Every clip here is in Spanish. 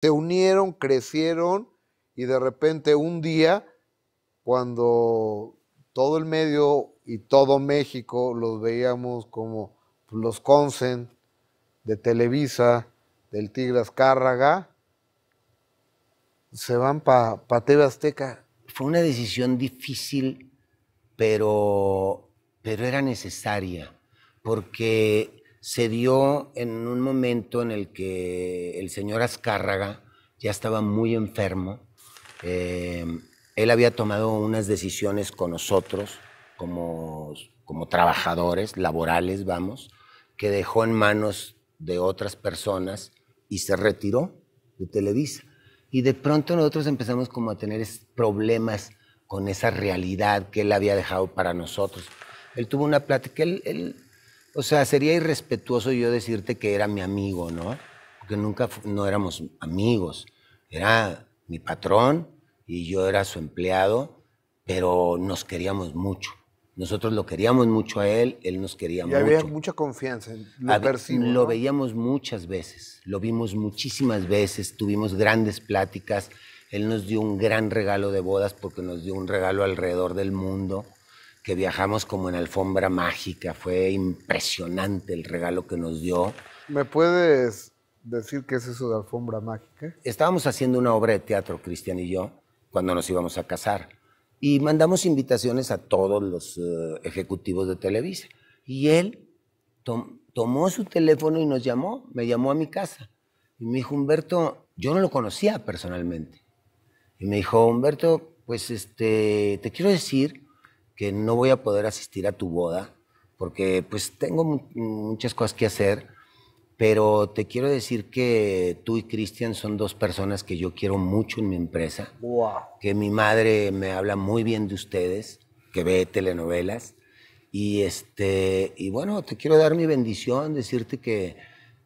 se unieron, crecieron y de repente un día, cuando todo el medio y todo México los veíamos como pues, los Consen de Televisa, del Tigras Cárraga, se van para pa Azteca. Fue una decisión difícil, pero, pero era necesaria, porque se dio en un momento en el que el señor Azcárraga ya estaba muy enfermo. Eh, él había tomado unas decisiones con nosotros como, como trabajadores laborales, vamos, que dejó en manos de otras personas y se retiró de Televisa. Y de pronto nosotros empezamos como a tener problemas con esa realidad que él había dejado para nosotros. Él tuvo una plática, que él o sea, sería irrespetuoso yo decirte que era mi amigo, ¿no? Porque nunca no éramos amigos. Era mi patrón y yo era su empleado, pero nos queríamos mucho. Nosotros lo queríamos mucho a él, él nos quería mucho. Y había mucha confianza, lo Lo veíamos muchas veces, lo vimos muchísimas veces, tuvimos grandes pláticas. Él nos dio un gran regalo de bodas porque nos dio un regalo alrededor del mundo que viajamos como en alfombra mágica. Fue impresionante el regalo que nos dio. ¿Me puedes decir qué es eso de alfombra mágica? Estábamos haciendo una obra de teatro, Cristian y yo, cuando nos íbamos a casar. Y mandamos invitaciones a todos los eh, ejecutivos de Televisa. Y él tomó su teléfono y nos llamó, me llamó a mi casa. Y me dijo, Humberto, yo no lo conocía personalmente. Y me dijo, Humberto, pues este, te quiero decir que no voy a poder asistir a tu boda porque pues tengo muchas cosas que hacer, pero te quiero decir que tú y Cristian son dos personas que yo quiero mucho en mi empresa, que mi madre me habla muy bien de ustedes, que ve telenovelas, y, este, y bueno, te quiero dar mi bendición, decirte que,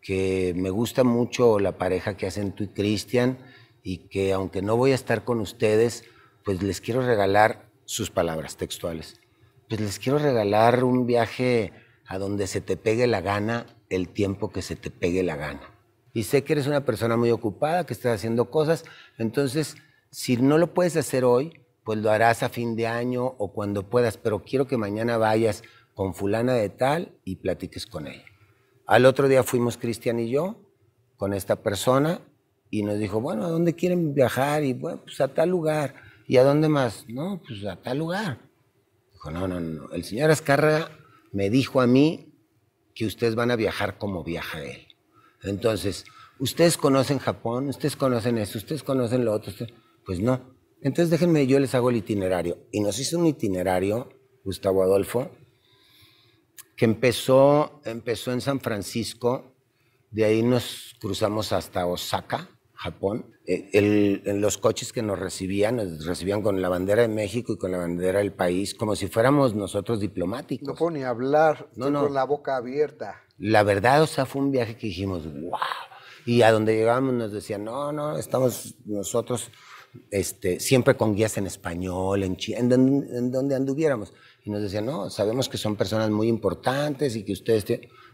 que me gusta mucho la pareja que hacen tú y Cristian, y que aunque no voy a estar con ustedes, pues les quiero regalar sus palabras textuales. Pues les quiero regalar un viaje a donde se te pegue la gana, el tiempo que se te pegue la gana. Y sé que eres una persona muy ocupada, que estás haciendo cosas, entonces si no lo puedes hacer hoy, pues lo harás a fin de año o cuando puedas, pero quiero que mañana vayas con fulana de tal y platiques con ella. Al otro día fuimos Cristian y yo con esta persona y nos dijo, bueno, ¿a dónde quieren viajar? Y bueno, pues a tal lugar. ¿Y a dónde más? No, pues a tal lugar. Dijo, no, no, no. El señor Azcarra me dijo a mí que ustedes van a viajar como viaja él. Entonces, ustedes conocen Japón, ustedes conocen eso? ustedes conocen lo otro. Pues no. Entonces déjenme, yo les hago el itinerario. Y nos hizo un itinerario, Gustavo Adolfo, que empezó, empezó en San Francisco, de ahí nos cruzamos hasta Osaka, Japón, eh, en los coches que nos recibían, nos recibían con la bandera de México y con la bandera del país, como si fuéramos nosotros diplomáticos. No puedo ni hablar, no, con la boca abierta. La verdad, o sea, fue un viaje que dijimos, ¡guau! Y a donde llegábamos nos decían, no, no, estamos nosotros este, siempre con guías en español, en, chino, en, donde, anduviéramos. Y nos decían, no, sabemos que son personas muy importantes y que ustedes...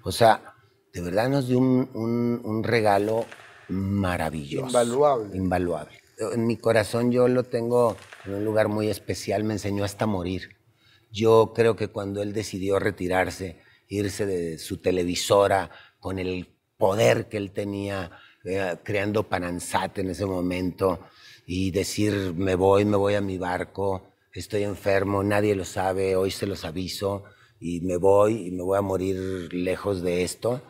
O sea, de verdad nos dio un, un regalo maravilloso. Invaluable. Invaluable. En mi corazón yo lo tengo en un lugar muy especial, me enseñó hasta morir. Yo creo que cuando él decidió retirarse, irse de su televisora con el poder que él tenía eh, creando Pananzat en ese momento y decir, me voy, me voy a mi barco, estoy enfermo, nadie lo sabe, hoy se los aviso y me voy y me voy a morir lejos de esto,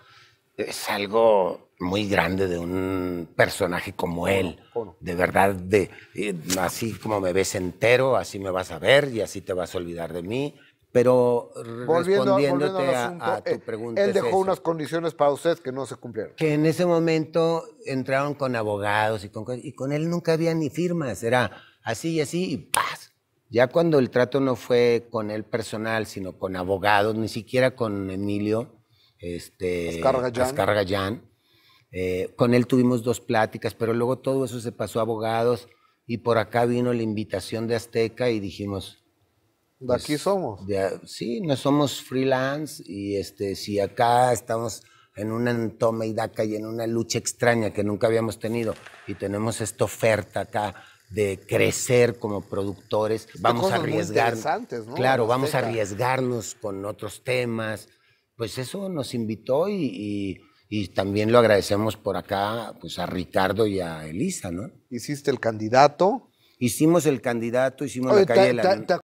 es algo muy grande de un personaje como él. De verdad, de, así como me ves entero, así me vas a ver y así te vas a olvidar de mí. Pero respondiéndote a, tu eh, pregunta. Él dejó unas condiciones para usted que no se cumplieron. Que en ese momento entraron con abogados y con, y con él nunca había ni firmas. Era así y así y paz. Ya cuando el trato no fue con él personal, sino con abogados, ni siquiera con Emilio, este, Oscar Gallán. Eh, con él tuvimos dos pláticas, pero luego todo eso se pasó a abogados y por acá vino la invitación de Azteca y dijimos... De aquí pues, somos. sí, no somos freelance y este, si acá estamos en una toma y daca y en una lucha extraña que nunca habíamos tenido y tenemos esta oferta acá de crecer como productores, vamos a arriesgar, ¿no? claro, vamos a arriesgarnos con otros temas, pues eso nos invitó y y también lo agradecemos por acá pues, a Ricardo y a Elisa, ¿no? Hiciste el candidato. Hicimos el candidato, hicimos la calle la